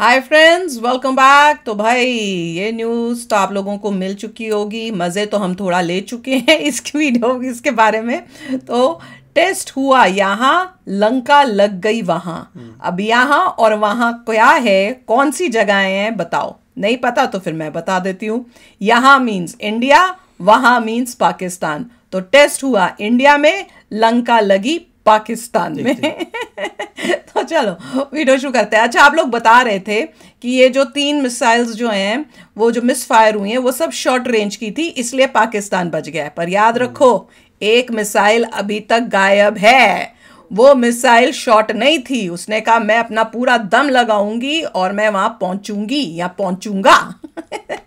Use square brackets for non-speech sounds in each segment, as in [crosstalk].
Hi friends welcome back तो भाई ये न्यूज़ तो आप लोगों को मिल चुकी होगी मज़े तो हम थोड़ा ले चुके हैं [laughs] इसकी वीडियो इसके बारे में तो टेस्ट हुआ यहाँ लंका लग गई वहाँ हम्म। अब यहाँ और वहाँ क्या है कौन सी जगहें हैं बताओ नहीं पता तो फिर मैं बता देती हूँ यहाँ मीन्स इंडिया वहाँ मीन्स पाकिस्तान तो टेस्ट हुआ इंडिया में लंका लगी पाकिस्तान में [laughs] तो चलो वीडियो शुरू करते हैं अच्छा आप लोग बता रहे थे कि ये जो तीन मिसाइल्स जो हैं वो जो मिस फायर हुई हैं वो सब शॉर्ट रेंज की थी इसलिए पाकिस्तान बच गया है पर याद हम्म। रखो एक मिसाइल अभी तक गायब है वो मिसाइल शॉर्ट नहीं थी उसने कहा मैं अपना पूरा दम लगाऊंगी और मैं वहां पहुंचूंगी या पहुंचूंगा [laughs]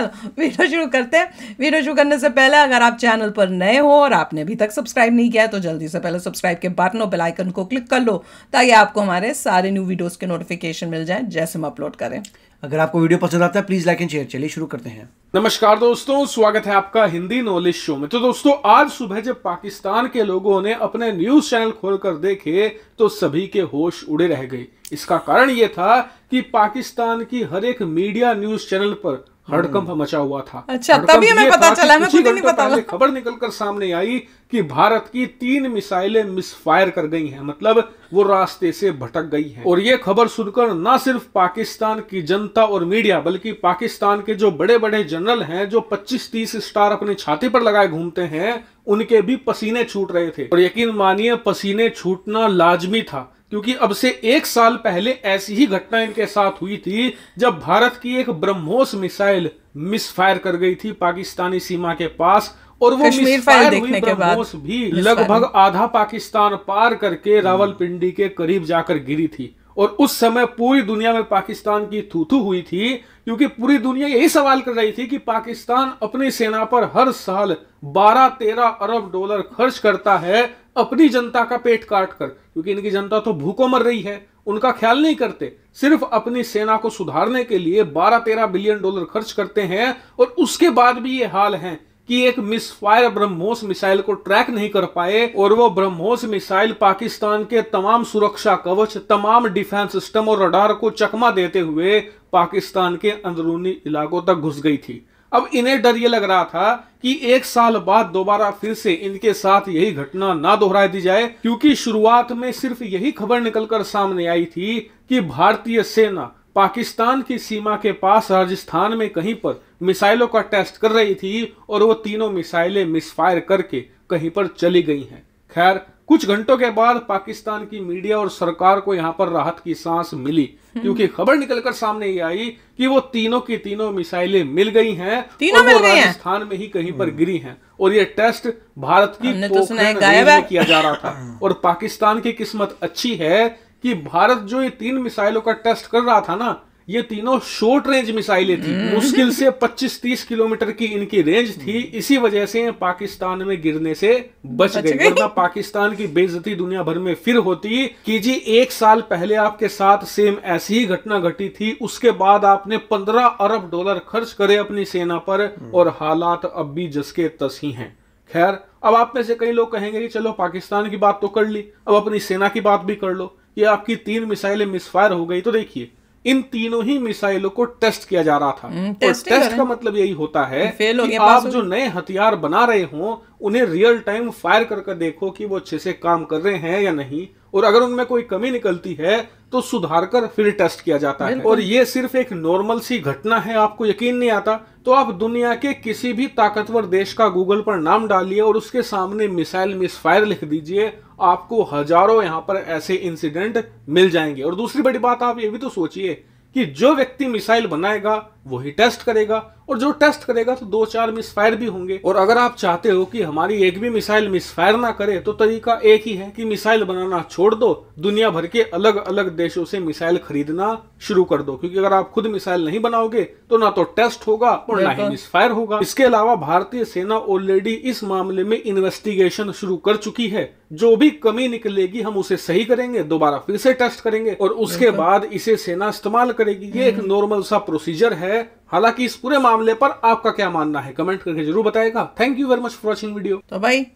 चलो वीडियो शुरू करते हैं वीडियो शुरू करने से पहले अगर आप चैनल पर नए हो और आपने अभी तक सब्सक्राइब नहीं किया है तो जल्दी से पहले सब्सक्राइब के बटन और बेलाइकन को क्लिक कर लो ताकि आपको हमारे सारे न्यू वीडियोज़ के नोटिफिकेशन मिल जाए जैसे हम अपलोड करें अगर आपको वीडियो पसंद आता है प्लीज लाइक एंड शेयर चलिए शुरू करते हैं नमस्कार दोस्तों स्वागत है आपका हिंदी नॉलेज शो में तो दोस्तों आज सुबह जब पाकिस्तान के लोगों ने अपने न्यूज चैनल खोलकर देखे तो सभी के होश उड़े रह गए इसका कारण यह था कि पाकिस्तान की हर एक मीडिया न्यूज चैनल पर हड़कंप मचा हुआ था अच्छा तभी हमें पता चला मैं खुद नहीं पता खबर निकलकर सामने आई कि भारत की तीन मिसाइलें मिसफायर कर गई हैं मतलब वो रास्ते से भटक गई हैं और ये खबर सुनकर ना सिर्फ पाकिस्तान की जनता और मीडिया बल्कि पाकिस्तान के जो बड़े बड़े जनरल हैं जो 25-30 स्टार अपने छाती पर लगाए घूमते हैं उनके भी पसीने छूट रहे थे और यकीन मानिए पसीने छूटना लाजमी था क्योंकि अब से एक साल पहले ऐसी ही घटना इनके साथ हुई थी जब भारत की एक ब्रह्मोस मिसाइल मिसफायर कर गई थी पाकिस्तानी सीमा के पास और वो मिसफायर हुई ब्रह्मोस भी लगभग आधा पाकिस्तान पार करके हम्म। रावलपिंडी के करीब जाकर गिरी थी और उस समय पूरी दुनिया में पाकिस्तान की थूथू हुई थी क्योंकि पूरी दुनिया यही सवाल कर रही थी कि पाकिस्तान अपनी सेना पर हर साल 12-13 अरब डॉलर खर्च करता है अपनी जनता का पेट काट कर क्योंकि इनकी जनता तो भूखों मर रही है उनका ख्याल नहीं करते सिर्फ अपनी सेना को सुधारने के लिए 12-13 बिलियन डॉलर खर्च करते हैं और उसके बाद भी ये हाल है कि एक मिस फायर ब्रह्मोस मिसाइल को ट्रैक नहीं कर पाए और वो ब्रह्मोस मिसाइल पाकिस्तान के तमाम सुरक्षा कवच तमाम डिफेंस सिस्टम और रडार को चकमा देते हुए पाकिस्तान के अंदरूनी इलाकों तक घुस गई थी अब इन्हें डर ये लग रहा था कि एक साल बाद दोबारा फिर से इनके साथ यही घटना ना दोहरा दी जाए क्योंकि शुरुआत में सिर्फ यही खबर निकलकर सामने आई थी कि भारतीय सेना पाकिस्तान की सीमा के पास राजस्थान में कहीं पर मिसाइलों का टेस्ट कर रही थी और वो तीनों मिसाइलें मिसफायर करके कहीं पर चली गई हैं खैर कुछ घंटों के बाद पाकिस्तान की मीडिया और सरकार को यहां पर राहत की सांस मिली हम्म। क्योंकि खबर निकलकर सामने ये आई कि वो तीनों की तीनों मिसाइलें मिल गई हैं तीनों और वो राजस्थान में ही कहीं पर हम्म। गिरी हैं और ये टेस्ट भारत की तो में किया जा रहा था [laughs] और पाकिस्तान की किस्मत अच्छी है कि भारत जो ये तीन मिसाइलों का टेस्ट कर रहा था ना ये तीनों शॉर्ट रेंज मिसाइलें थी हम्म। मुश्किल से 25-30 किलोमीटर की इनकी रेंज थी हम्म। इसी वजह से पाकिस्तान में गिरने से बच, बच गए वरना पाकिस्तान की बेजती दुनिया भर में फिर होती कि जी एक साल पहले आपके साथ सेम ऐसी ही घटना घटी थी उसके बाद आपने 15 अरब डॉलर खर्च करे अपनी सेना पर हम्म। और हालात अब भी जसके तस ही हैं खैर अब आप में से कई लोग कहेंगे कि चलो पाकिस्तान की बात तो कर ली अब अपनी सेना की बात भी कर लो ये आपकी तीन मिसाइलें मिसफायर हो गई तो देखिए इन तीनों ही मिसाइलों को टेस्ट किया जा रहा था हम्म, और टेस्ट का मतलब यही होता है कि आप जो नए हथियार बना रहे हो उन्हें रियल टाइम फायर कर देखो कि वो अच्छे से काम कर रहे हैं या नहीं और अगर उनमें कोई कमी निकलती है तो सुधार कर फिर टेस्ट किया जाता है और ये सिर्फ एक नॉर्मल सी घटना है आपको यकीन नहीं आता तो आप दुनिया के किसी भी ताकतवर देश का गूगल पर नाम डालिए और उसके सामने मिसाइल मिसफायर लिख दीजिए आपको हजारों यहां पर ऐसे इंसिडेंट मिल जाएंगे और दूसरी बड़ी बात आप ये भी तो सोचिए कि जो व्यक्ति मिसाइल बनाएगा वही टेस्ट करेगा और जो टेस्ट करेगा तो दो चार मिसफायर भी होंगे और अगर आप चाहते हो कि हमारी एक भी मिसाइल मिसफायर ना करे तो तरीका एक ही है कि मिसाइल बनाना छोड़ दो दुनिया भर के अलग अलग देशों से मिसाइल खरीदना शुरू कर दो क्योंकि अगर आप खुद मिसाइल नहीं बनाओगे तो ना तो टेस्ट होगा और ना ही मिसफायर होगा इसके अलावा भारतीय सेना ऑलरेडी इस मामले में इन्वेस्टिगेशन शुरू कर चुकी है जो भी कमी निकलेगी हम उसे सही करेंगे दोबारा फिर से टेस्ट करेंगे और उसके बाद इसे सेना इस्तेमाल करेगी ये एक नॉर्मल हम्म। सा प्रोसीजर है हालांकि इस पूरे मामले पर आपका क्या मानना है कमेंट करके जरूर बताएगा thank you very much for watching video तो भाई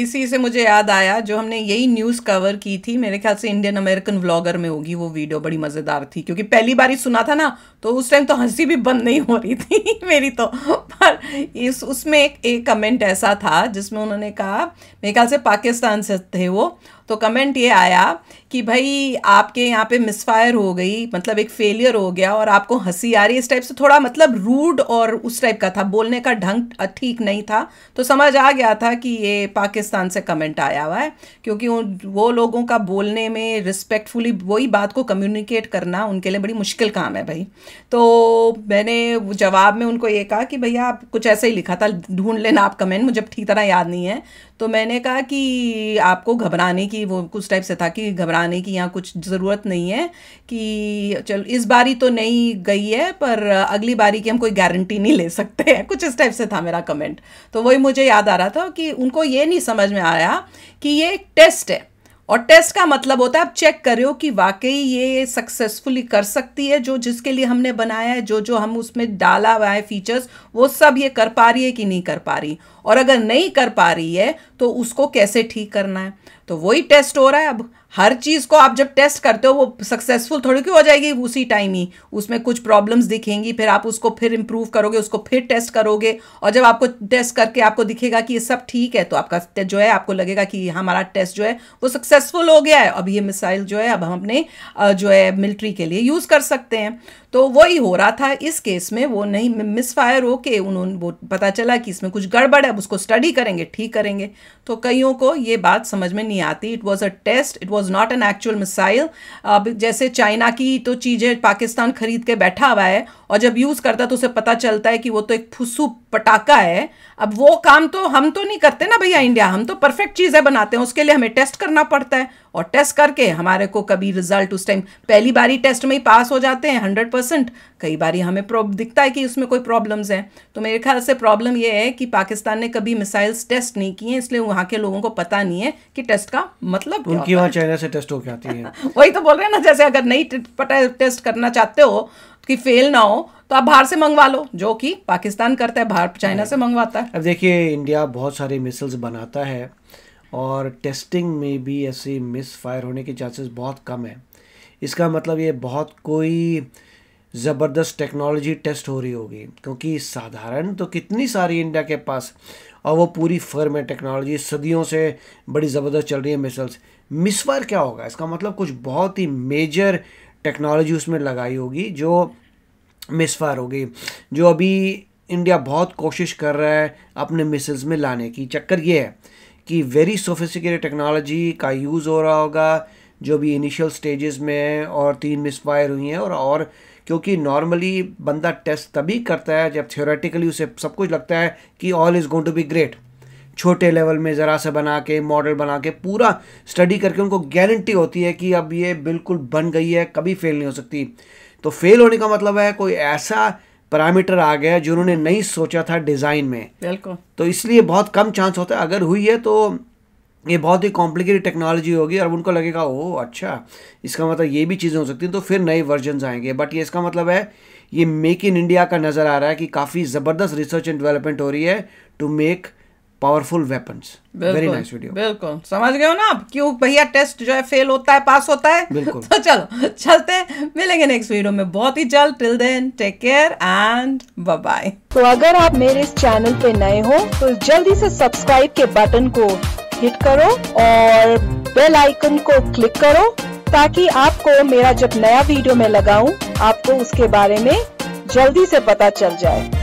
इसी से मुझे याद आया जो हमने यही न्यूज़ कवर की थी मेरे ख्याल से इंडियन अमेरिकन व्लॉगर में होगी वो वीडियो बड़ी मज़ेदार थी क्योंकि पहली बार ही सुना था ना तो उस टाइम तो हंसी भी बंद नहीं हो रही थी [laughs] मेरी तो पर इस उसमें एक, एक कमेंट ऐसा था जिसमें उन्होंने कहा मेरे ख्याल से पाकिस्तान से थे वो तो कमेंट ये आया कि भाई आपके यहाँ पे मिसफायर हो गई मतलब एक फेलियर हो गया और आपको हंसी आ रही इस टाइप से थोड़ा मतलब रूड और उस टाइप का था बोलने का ढंग ठीक नहीं था तो समझ आ गया था कि ये पाकिस्तान से कमेंट आया हुआ है क्योंकि वो लोगों का बोलने में रिस्पेक्टफुली वही बात को कम्युनिकेट करना उनके लिए बड़ी मुश्किल काम है भाई तो मैंने जवाब में उनको ये कहा कि भैया आप कुछ ऐसे ही लिखा था ढूंढ लेना आप कमेंट मुझे ठीक तरह याद नहीं है तो मैंने कहा कि आपको घबराने की वो कुछ टाइप से था कि घबराने की यहाँ कुछ ज़रूरत नहीं है कि चलो इस बारी तो नहीं गई है पर अगली बारी की हम कोई गारंटी नहीं ले सकते हैं कुछ इस टाइप से था मेरा कमेंट तो वही मुझे याद आ रहा था कि उनको ये नहीं समझ में आया कि ये एक टेस्ट है और टेस्ट का मतलब होता है आप चेक रहे हो कि वाकई ये सक्सेसफुली कर सकती है जो जिसके लिए हमने बनाया है जो जो हम उसमें डाला हुआ है फीचर्स वो सब ये कर पा रही है कि नहीं कर पा रही और अगर नहीं कर पा रही है तो उसको कैसे ठीक करना है तो वही टेस्ट हो रहा है अब हर चीज़ को आप जब टेस्ट करते हो वो सक्सेसफुल थोड़ी क्यों हो जाएगी उसी टाइम ही उसमें कुछ प्रॉब्लम्स दिखेंगी फिर आप उसको फिर इम्प्रूव करोगे उसको फिर टेस्ट करोगे और जब आपको टेस्ट करके आपको दिखेगा कि ये सब ठीक है तो आपका जो है आपको लगेगा कि हमारा टेस्ट जो है वो सक्सेसफुल हो गया है अब ये मिसाइल जो है अब हम अपने जो है मिलिट्री के लिए यूज़ कर सकते हैं तो वही हो रहा था इस केस में वो नहीं मिस फायर हो के उन्होंने वो पता चला कि इसमें कुछ गड़बड़ है अब उसको स्टडी करेंगे ठीक करेंगे तो कईयों को ये बात समझ में नहीं आती it was a test it was was not an actual missile अब जैसे चाइना की तो चीज़ें पाकिस्तान खरीद के बैठा हुआ है और जब यूज़ करता है तो उसे पता चलता है कि वो तो एक फुसू पटाखा है अब वो काम तो हम तो नहीं करते ना भैया इंडिया हम तो परफेक्ट चीज़ें बनाते हैं उसके लिए हमें टेस्ट करना पड़ता है और टेस्ट करके हमारे को कभी रिजल्ट उस टाइम पहली बारी टेस्ट में ही पास हो जाते हैं हंड्रेड परसेंट कई बारी हमें दिखता है कि उसमें कोई प्रॉब्लम्स हैं तो मेरे ख्याल से प्रॉब्लम ये है कि पाकिस्तान ने कभी मिसाइल्स टेस्ट नहीं किए इसलिए वहाँ के लोगों को पता नहीं है कि टेस्ट का मतलब उनकी वहाँ चाइना से टेस्ट हो आती है [laughs] वही तो बोल रहे हैं ना जैसे अगर नहीं पता टेस्ट करना चाहते हो कि फेल ना हो तो आप बाहर से मंगवा लो जो कि पाकिस्तान करता है बाहर चाइना हाँ। से मंगवाता है अब देखिए इंडिया बहुत सारे मिसल्स बनाता है और टेस्टिंग में भी ऐसे मिस फायर होने के चांसेस बहुत कम है इसका मतलब ये बहुत कोई ज़बरदस्त टेक्नोलॉजी टेस्ट हो रही होगी क्योंकि साधारण तो कितनी सारी इंडिया के पास और वो पूरी फर्म है टेक्नोलॉजी सदियों से बड़ी ज़बरदस्त चल रही है मिसल्स मिसफायर क्या होगा इसका मतलब कुछ बहुत ही मेजर टेक्नोलॉजी उसमें लगाई होगी जो मिसफायर होगी जो अभी इंडिया बहुत कोशिश कर रहा है अपने मिसल्स में लाने की चक्कर ये है कि वेरी सोफिस्टिकेटेड टेक्नोलॉजी का यूज़ हो रहा होगा जो भी इनिशियल स्टेजेस में है और तीन फायर हुई हैं और और क्योंकि नॉर्मली बंदा टेस्ट तभी करता है जब थियोरेटिकली उसे सब कुछ लगता है कि all is going to be great छोटे लेवल में ज़रा सा बना के मॉडल बना के पूरा स्टडी करके उनको गारंटी होती है कि अब ये बिल्कुल बन गई है कभी फेल नहीं हो सकती तो फेल होने का मतलब है कोई ऐसा पैरामीटर आ गया जो उन्होंने नहीं सोचा था डिज़ाइन में बिल्कुल तो इसलिए बहुत कम चांस होता है अगर हुई है तो ये बहुत ही कॉम्प्लिकेटेड टेक्नोलॉजी होगी और उनको लगेगा ओ अच्छा इसका मतलब ये भी चीज़ें हो सकती हैं तो फिर नए वर्जन आएंगे बट ये इसका मतलब है ये मेक इन इंडिया का नज़र आ रहा है कि काफ़ी ज़बरदस्त रिसर्च एंड डेवलपमेंट हो रही है to make powerful weapons very nice video बिल्कुल समझ गए हो ना आप क्यों भैया टेस्ट जो है फेल होता है पास होता है बिल्कुल [laughs] तो चलो चलते मिलेंगे नेक्स्ट वीडियो में बहुत ही जल्द till then take care and bye तो अगर आप मेरे इस चैनल पे नए हो तो जल्दी से सब्सक्राइब के बटन को हिट करो और बेल आइकन को क्लिक करो ताकि आपको मेरा जब नया वीडियो में लगाऊं आपको उसके बारे में जल्दी से पता चल जाए